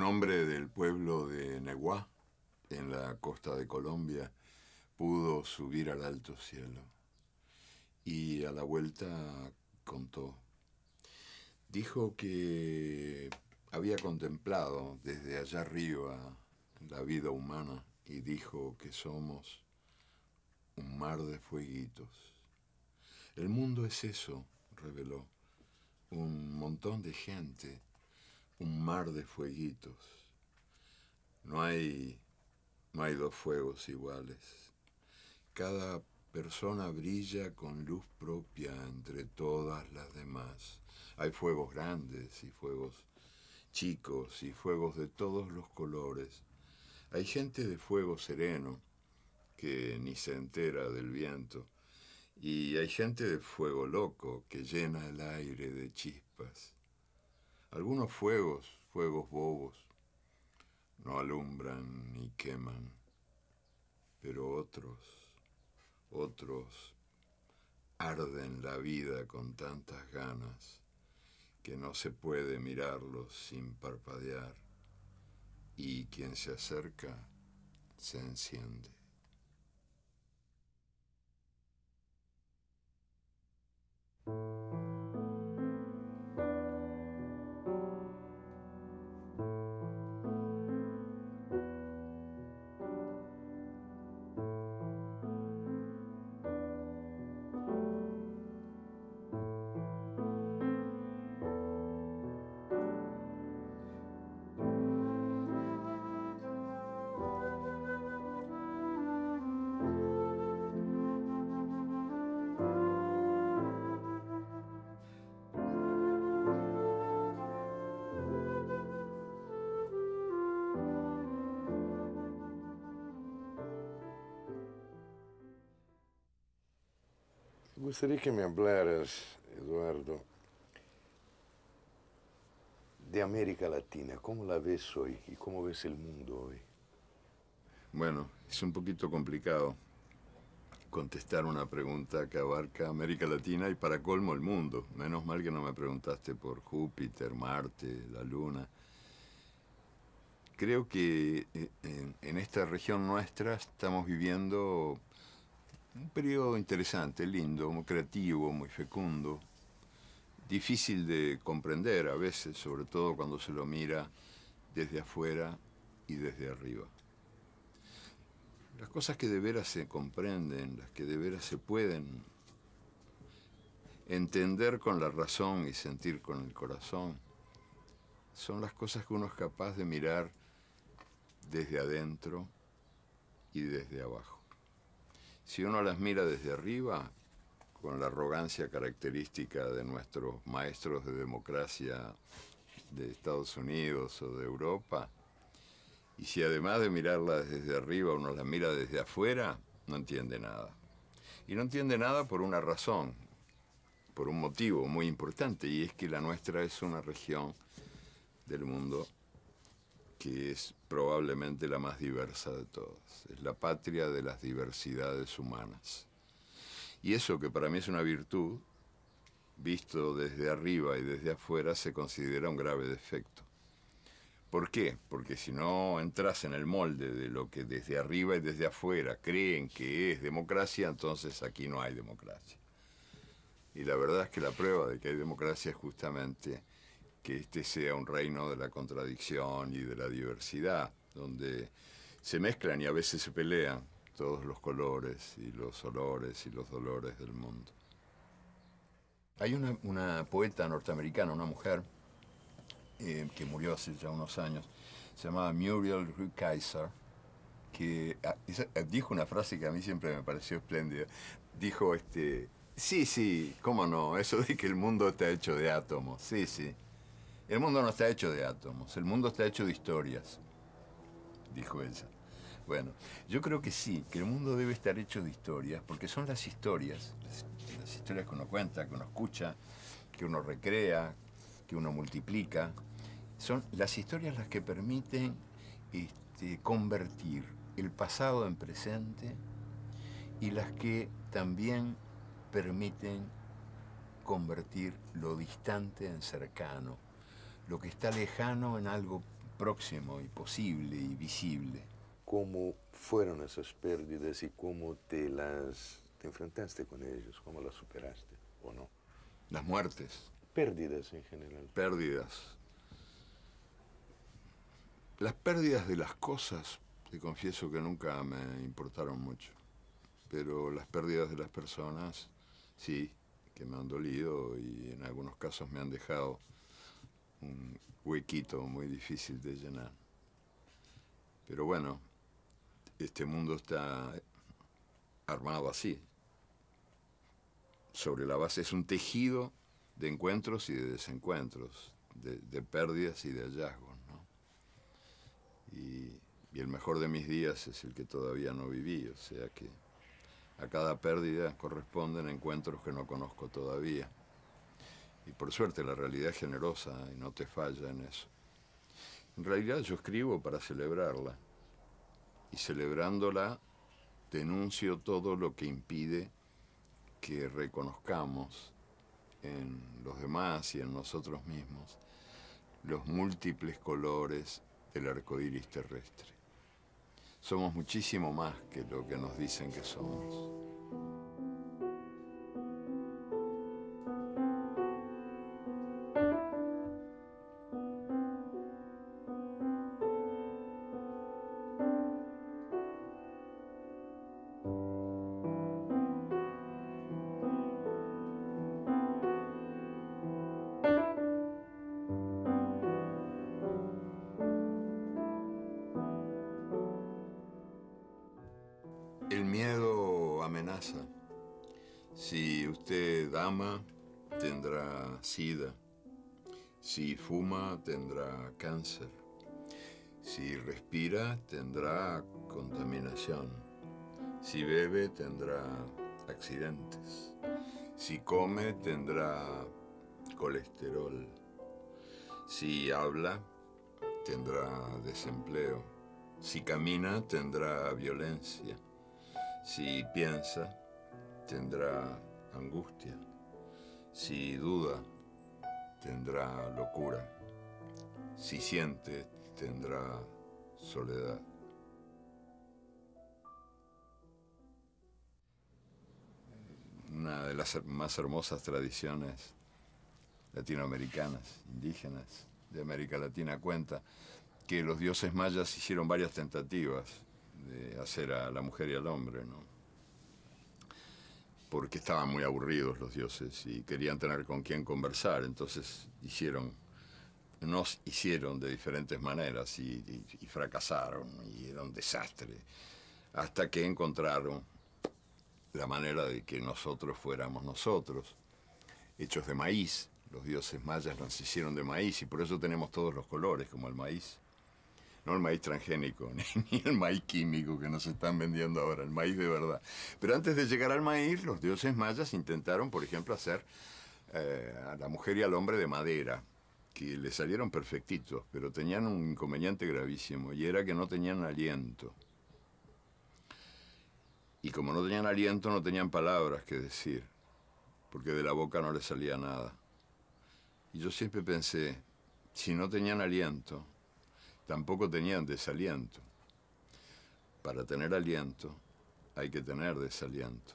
Un hombre del pueblo de Neguá, en la costa de Colombia, pudo subir al alto cielo y a la vuelta contó. Dijo que había contemplado desde allá arriba la vida humana y dijo que somos un mar de fueguitos. El mundo es eso, reveló, un montón de gente un mar de fueguitos. No hay, no dos fuegos iguales. Cada persona brilla con luz propia entre todas las demás. Hay fuegos grandes y fuegos chicos y fuegos de todos los colores. Hay gente de fuego sereno que ni se entera del viento. Y hay gente de fuego loco que llena el aire de chispas algunos fuegos, fuegos bobos, no alumbran ni queman, pero otros, otros arden la vida con tantas ganas que no se puede mirarlos sin parpadear y quien se acerca se enciende. Me gustaría que me hablaras, Eduardo, de América Latina. ¿Cómo la ves hoy y cómo ves el mundo hoy? Bueno, es un poquito complicado contestar una pregunta que abarca América Latina y para colmo el mundo. Menos mal que no me preguntaste por Júpiter, Marte, la Luna. Creo que eh, en esta región nuestra estamos viviendo un periodo interesante, lindo, muy creativo, muy fecundo, difícil de comprender a veces, sobre todo cuando se lo mira desde afuera y desde arriba. Las cosas que de veras se comprenden, las que de veras se pueden entender con la razón y sentir con el corazón, son las cosas que uno es capaz de mirar desde adentro y desde abajo. Si uno las mira desde arriba, con la arrogancia característica de nuestros maestros de democracia de Estados Unidos o de Europa, y si además de mirarlas desde arriba uno las mira desde afuera, no entiende nada. Y no entiende nada por una razón, por un motivo muy importante, y es que la nuestra es una región del mundo que es probablemente la más diversa de todas. Es la patria de las diversidades humanas. Y eso que para mí es una virtud, visto desde arriba y desde afuera, se considera un grave defecto. ¿Por qué? Porque si no entras en el molde de lo que desde arriba y desde afuera creen que es democracia, entonces aquí no hay democracia. Y la verdad es que la prueba de que hay democracia es justamente que este sea un reino de la contradicción y de la diversidad, donde se mezclan y a veces se pelean todos los colores y los olores y los dolores del mundo. Hay una, poeta norteamericana, una mujer, eh, que murió hace ya unos años, se llamaba Muriel Kaiser, que ah, ah, dijo una frase que a mí siempre me pareció espléndida. Dijo, este, sí, sí, cómo no, eso de que el mundo está hecho de átomos, sí, sí. El mundo no está hecho de átomos, el mundo está hecho de historias, dijo ella. Bueno, yo creo que sí, que el mundo debe estar hecho de historias, porque son las historias, las, historias que uno cuenta, que uno escucha, que uno recrea, que uno multiplica, son las historias las que permiten este, convertir el pasado en presente y las que también permiten convertir lo distante en cercano lo que está lejano en algo próximo y posible y visible. ¿Cómo fueron esas pérdidas y cómo te las te enfrentaste con ellos? ¿Cómo las superaste o no? Las muertes. Pérdidas en general. Pérdidas. Las pérdidas de las cosas, te confieso que nunca me importaron mucho, pero las pérdidas de las personas, sí, que me han dolido y en algunos casos me han dejado un huequito muy difícil de llenar. Pero bueno, este mundo está armado así. Sobre la base es un tejido de encuentros y de desencuentros, de, pérdidas y de hallazgos. ¿no? y el mejor de mis días es el que todavía no viví, o sea que a cada pérdida corresponden encuentros que no conozco todavía. Y por suerte la realidad es generosa y no te falla en eso. En realidad yo escribo para celebrarla. Y celebrándola denuncio todo lo que impide que reconozcamos en los demás y en nosotros mismos los múltiples colores del arco iris terrestre. Somos muchísimo más que lo que nos dicen que somos. Si usted ama, tendrá sida. Si fuma, tendrá cáncer. Si respira, tendrá contaminación. Si bebe, tendrá accidentes. Si come, tendrá colesterol. Si habla, tendrá desempleo. Si camina, tendrá violencia. Si piensa, tendrá angustia. Si duda, tendrá locura. Si siente, tendrá soledad. Una de las más hermosas tradiciones latinoamericanas, indígenas, de América Latina cuenta que los dioses mayas hicieron varias tentativas de hacer a la mujer y al hombre, ¿no? Porque estaban muy aburridos los dioses y querían tener con quién conversar, entonces hicieron, nos hicieron de diferentes maneras y, y fracasaron y era un desastre, hasta que encontraron la manera de que nosotros fuéramos nosotros, hechos de maíz, los dioses mayas nos hicieron de maíz y por eso tenemos todos los colores como el maíz. No el maíz transgénico, ni el maíz químico que nos están vendiendo ahora, el maíz de verdad. Pero antes de llegar al maíz, los dioses mayas intentaron, por ejemplo, hacer eh, a la mujer y al hombre de madera, que le salieron perfectitos, pero tenían un inconveniente gravísimo, y era que no tenían aliento. Y como no tenían aliento, no tenían palabras que decir, porque de la boca no les salía nada. Y yo siempre pensé, si no tenían aliento, tampoco tenían desaliento. Para tener aliento hay que tener desaliento.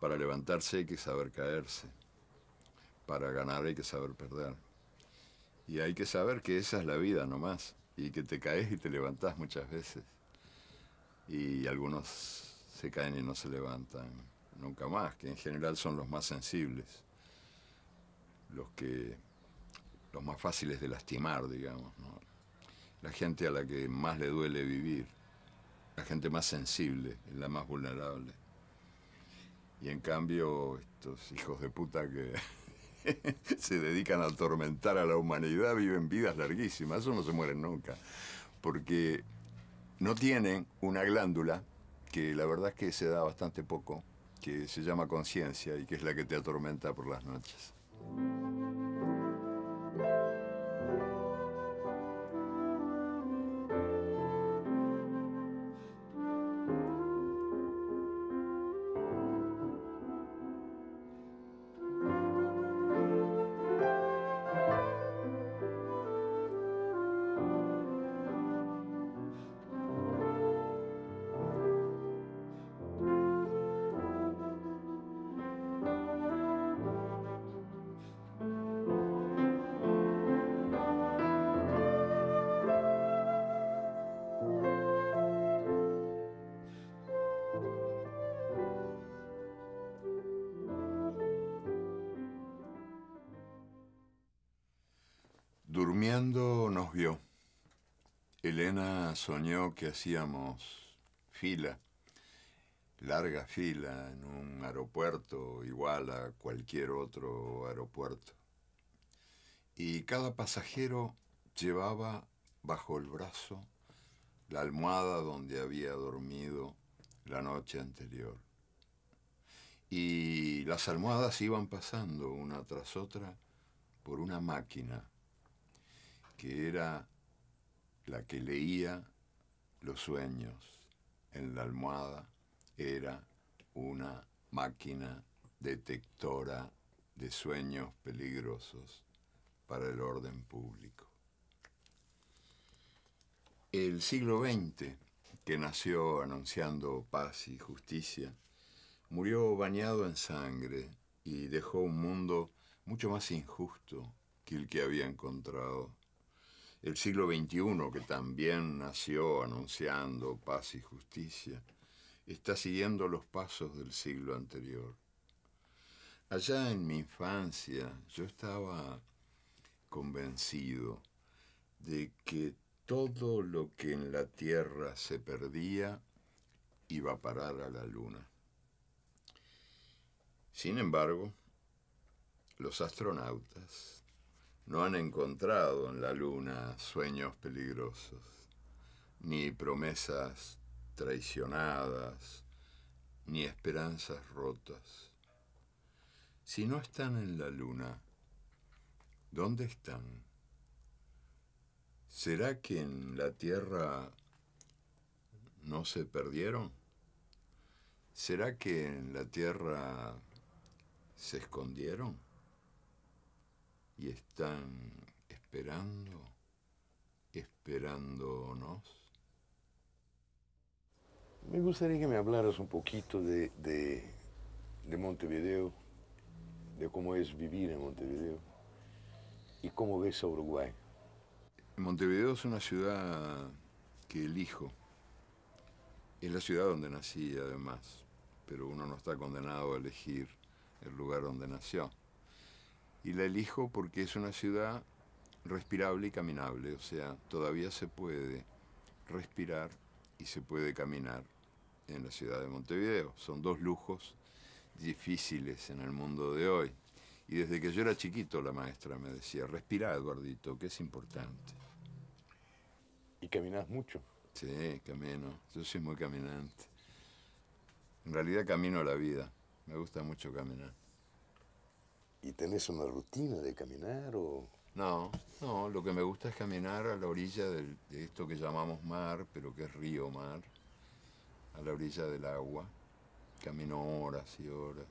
Para levantarse hay que saber caerse. Para ganar hay que saber perder. Y hay que saber que esa es la vida nomás. Y que te caes y te levantás muchas veces. Y algunos se caen y no se levantan nunca más, que en general son los más sensibles. Los que. los más fáciles de lastimar, digamos la gente a la que más le duele vivir, la gente más sensible, la más vulnerable. Y en cambio, estos hijos de puta que se dedican a atormentar a la humanidad viven vidas larguísimas, eso no se mueren nunca, porque no tienen una glándula que la verdad es que se da bastante poco, que se llama conciencia y que es la que te atormenta por las noches. Durmiendo nos vio. Elena soñó que hacíamos fila, larga fila, en un aeropuerto igual a cualquier otro aeropuerto. Y cada pasajero llevaba bajo el brazo la almohada donde había dormido la noche anterior. Y las almohadas iban pasando una tras otra por una máquina que era la que leía los sueños en la almohada, era una máquina detectora de sueños peligrosos para el orden público. El siglo XX, que nació anunciando paz y justicia, murió bañado en sangre y dejó un mundo mucho más injusto que el que había encontrado el siglo XXI, que también nació anunciando paz y justicia, está siguiendo los pasos del siglo anterior. Allá en mi infancia yo estaba convencido de que todo lo que en la Tierra se perdía iba a parar a la Luna. Sin embargo, los astronautas no han encontrado en la luna sueños peligrosos, ni promesas traicionadas, ni esperanzas rotas. Si no están en la luna, ¿dónde están? ¿Será que en la Tierra no se perdieron? ¿Será que en la Tierra se escondieron? y están esperando, esperándonos. Me gustaría que me hablaras un poquito de, Montevideo, de cómo es vivir en Montevideo y cómo ves a Uruguay. Montevideo es una ciudad que elijo. Es la ciudad donde nací, además, pero uno no está condenado a elegir el lugar donde nació. Y la elijo porque es una ciudad respirable y caminable, o sea, todavía se puede respirar y se puede caminar en la ciudad de Montevideo. Son dos lujos difíciles en el mundo de hoy. Y desde que yo era chiquito la maestra me decía, respira Eduardito, que es importante. ¿Y caminas mucho? Sí, camino. Yo soy muy caminante. En realidad camino la vida. Me gusta mucho caminar. ¿Y tenés una rutina de caminar o...? No, no, lo que me gusta es caminar a la orilla de esto que llamamos mar, pero que es río-mar, a la orilla del agua. Camino horas y horas.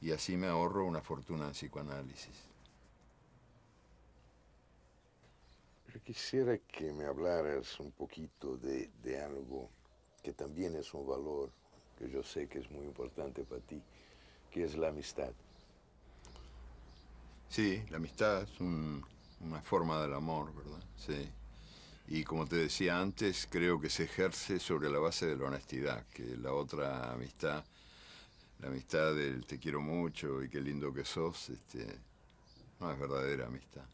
Y así me ahorro una fortuna en psicoanálisis. Yo quisiera que me hablaras un poquito de algo que también es un valor que yo sé que es muy importante para ti, que es la amistad. Sí, la amistad es una forma del amor, ¿verdad? Sí. Y como te decía antes, creo que se ejerce sobre la base de la honestidad, que la otra amistad, la amistad del te quiero mucho y qué lindo que sos, este, no es verdadera amistad.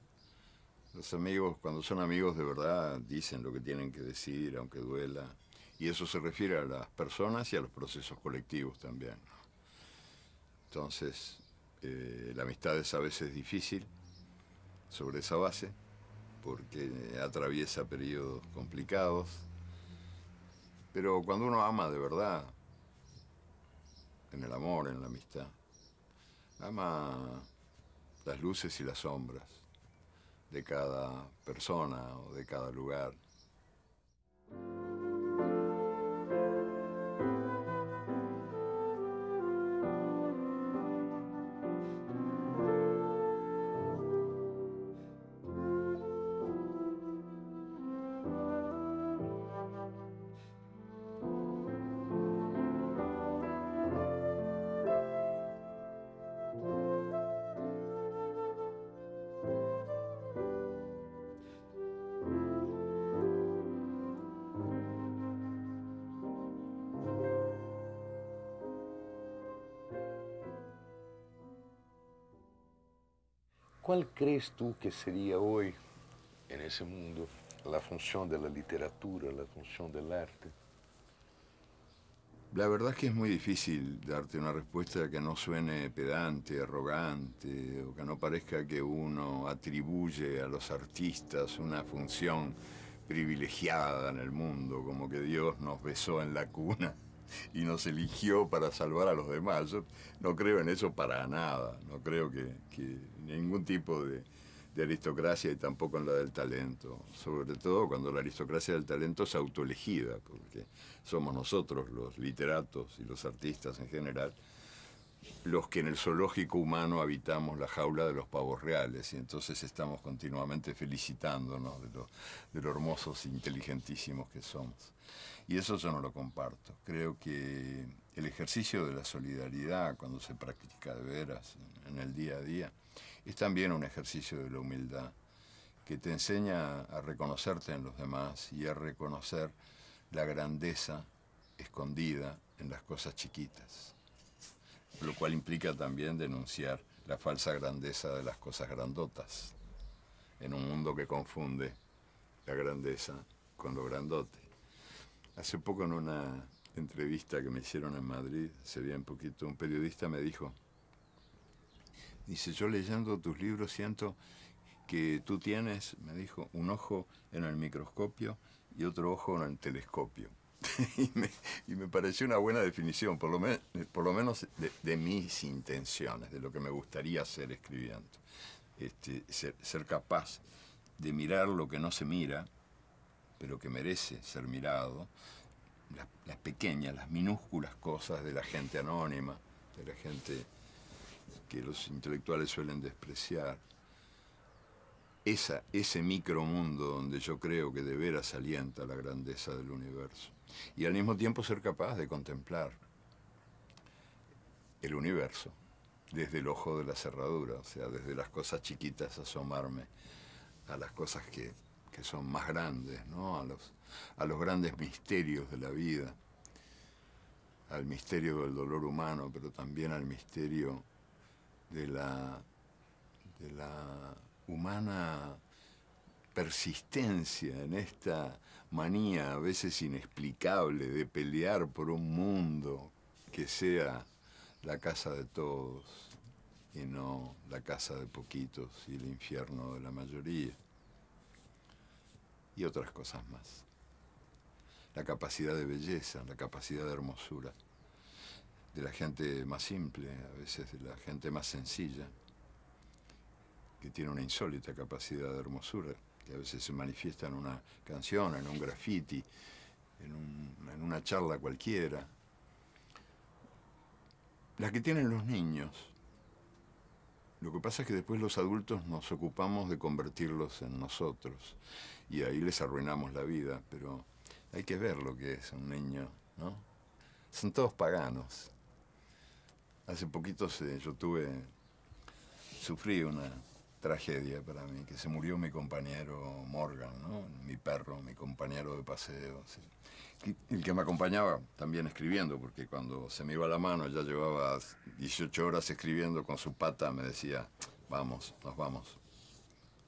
Los amigos, cuando son amigos de verdad, dicen lo que tienen que decir, aunque duela. Y eso se refiere a las personas y a los procesos colectivos también. Entonces, eh, la amistad es a veces difícil sobre esa base, porque atraviesa periodos complicados, pero cuando uno ama de verdad, en el amor, en la amistad, ama las luces y las sombras de cada persona o de cada lugar. ¿Cuál crees tú que sería hoy en ese mundo la función de la literatura, la función del arte? La verdad es que es muy difícil darte una respuesta que no suene pedante, arrogante, o que no parezca que uno atribuye a los artistas una función privilegiada en el mundo, como que Dios nos besó en la cuna. y nos eligió para salvar a los demás. no creo en eso para nada, no creo que, ningún tipo de, de, aristocracia y tampoco en la del talento, sobre todo cuando la aristocracia del talento es autoelegida, porque somos nosotros los literatos y los artistas en general los que en el zoológico humano habitamos la jaula de los pavos reales y entonces estamos continuamente felicitándonos de lo, hermosos lo hermosos, e inteligentísimos que somos. Y eso yo no lo comparto. Creo que el ejercicio de la solidaridad, cuando se practica de veras en el día a día, es también un ejercicio de la humildad que te enseña a reconocerte en los demás y a reconocer la grandeza escondida en las cosas chiquitas lo cual implica también denunciar la falsa grandeza de las cosas grandotas, en un mundo que confunde la grandeza con lo grandote. Hace poco en una entrevista que me hicieron en Madrid, se veía un poquito, un periodista me dijo, dice, yo leyendo tus libros siento que tú tienes, me dijo, un ojo en el microscopio y otro ojo en el telescopio. y, me, pareció una buena definición, por lo, por lo menos de, mis intenciones, de lo que me gustaría ser escribiendo. Este, ser, capaz de mirar lo que no se mira, pero que merece ser mirado, las, pequeñas, las minúsculas cosas de la gente anónima, de la gente que los intelectuales suelen despreciar. Esa, ese mundo donde yo creo que de veras alienta la grandeza del universo y al mismo tiempo ser capaz de contemplar el universo desde el ojo de la cerradura, o sea, desde las cosas chiquitas asomarme a las cosas que, son más grandes, ¿no? a, los, a los grandes misterios de la vida, al misterio del dolor humano, pero también al misterio de la, de la humana persistencia, en esta manía a veces inexplicable de pelear por un mundo que sea la casa de todos y no la casa de poquitos y el infierno de la mayoría. Y otras cosas más. La capacidad de belleza, la capacidad de hermosura de la gente más simple, a veces de la gente más sencilla, que tiene una insólita capacidad de hermosura que a veces se manifiesta en una canción, en un graffiti, en, una charla cualquiera, las que tienen los niños. Lo que pasa es que después los adultos nos ocupamos de convertirlos en nosotros y ahí les arruinamos la vida, pero hay que ver lo que es un niño, ¿no? Son todos paganos. Hace poquito yo tuve, sufrí una tragedia para mí, que se murió mi compañero Morgan, mi perro, mi compañero de paseo. El que me acompañaba también escribiendo, porque cuando se me iba la mano, ya llevaba 18 horas escribiendo con su pata, me decía, vamos, nos vamos.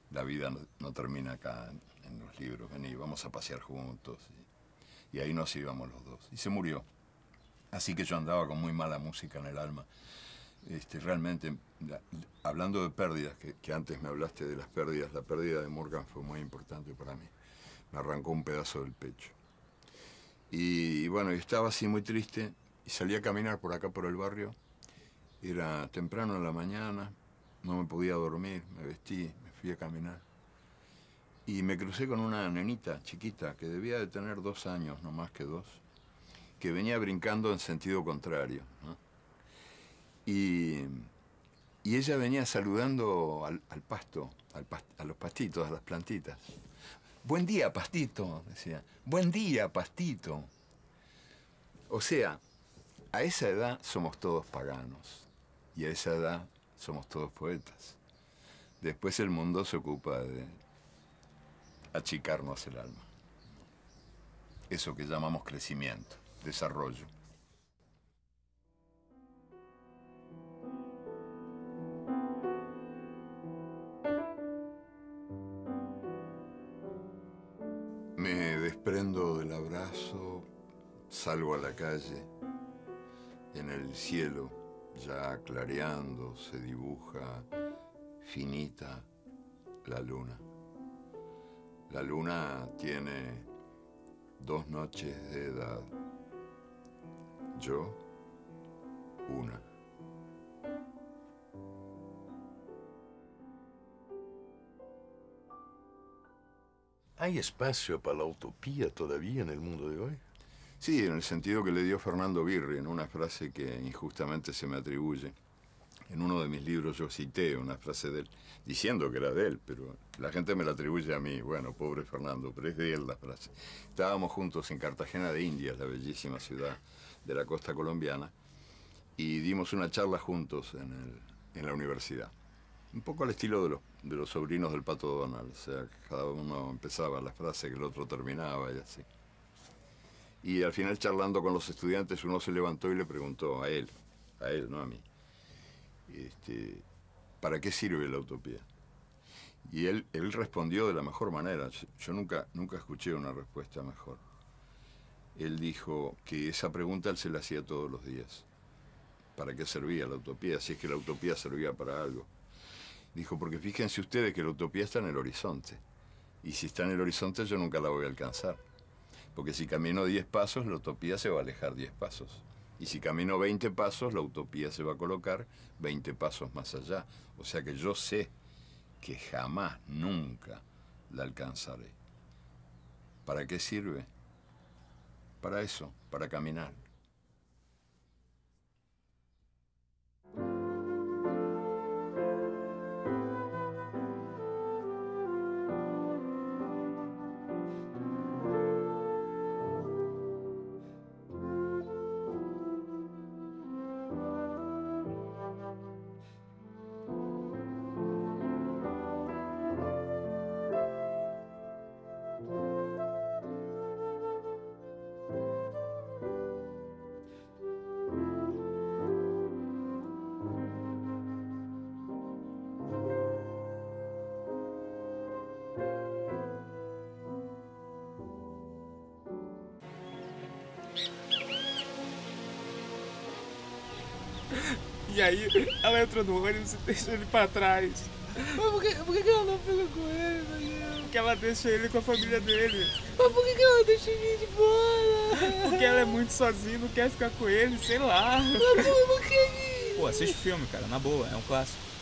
La vida no, termina acá en, los libros, vení, vamos a pasear juntos. y ahí nos íbamos los dos. Y se murió. Así que yo andaba con muy mala música en el alma este, realmente, hablando de pérdidas, que, antes me hablaste de las pérdidas, la pérdida de Morgan fue muy importante para mí. Me arrancó un pedazo del pecho. Y, bueno, estaba así muy triste y salí a caminar por acá, por el barrio. Era temprano en la mañana, no me podía dormir, me vestí, me fui a caminar. Y me crucé con una nenita chiquita que debía de tener dos años, no más que dos, que venía brincando en sentido contrario. Y, ella venía saludando al, pasto, al a los pastitos, a las plantitas. Buen día, pastito, decía. Buen día, pastito. O sea, a esa edad somos todos paganos y a esa edad somos todos poetas. Después el mundo se ocupa de achicarnos el alma. Eso que llamamos crecimiento, desarrollo. Salgo a la calle, en el cielo, ya clareando, se dibuja finita la luna. La luna tiene dos noches de edad, yo una. ¿Hay espacio para la utopía todavía en el mundo de hoy? Sí, en el sentido que le dio Fernando Birri, en una frase que injustamente se me atribuye. En uno de mis libros yo cité una frase de él, diciendo que era de él, pero la gente me la atribuye a mí. Bueno, pobre Fernando, pero es de él la frase. Estábamos juntos en Cartagena de Indias, la bellísima ciudad de la costa colombiana, y dimos una charla juntos en, la universidad. Un poco al estilo de los, de los sobrinos del Pato Donald, o sea, cada uno empezaba la frase que el otro terminaba y así. Y al final charlando con los estudiantes uno se levantó y le preguntó a él, a él, no a mí, este, ¿para qué sirve la utopía? Y él, él respondió de la mejor manera. Yo nunca, nunca escuché una respuesta mejor. Él dijo que esa pregunta él se la hacía todos los días. ¿Para qué servía la utopía? Si es que la utopía servía para algo. Dijo, porque fíjense ustedes que la utopía está en el horizonte. Y si está en el horizonte yo nunca la voy a alcanzar. Porque si camino 10 pasos, la utopía se va a alejar 10 pasos. Y si camino 20 pasos, la utopía se va a colocar 20 pasos más allá. O sea que yo sé que jamás, nunca la alcanzaré. ¿Para qué sirve? Para eso, para caminar. aí ela entra no ônibus e deixa ele pra trás. Mas por que, por que ela não fica com ele, Daniel? Porque ela deixa ele com a família dele. Mas por que ela deixa ele de fora? Porque ela é muito sozinha, não quer ficar com ele, sei lá. Mas por que? Pô, assiste o filme, cara, na boa, é um clássico.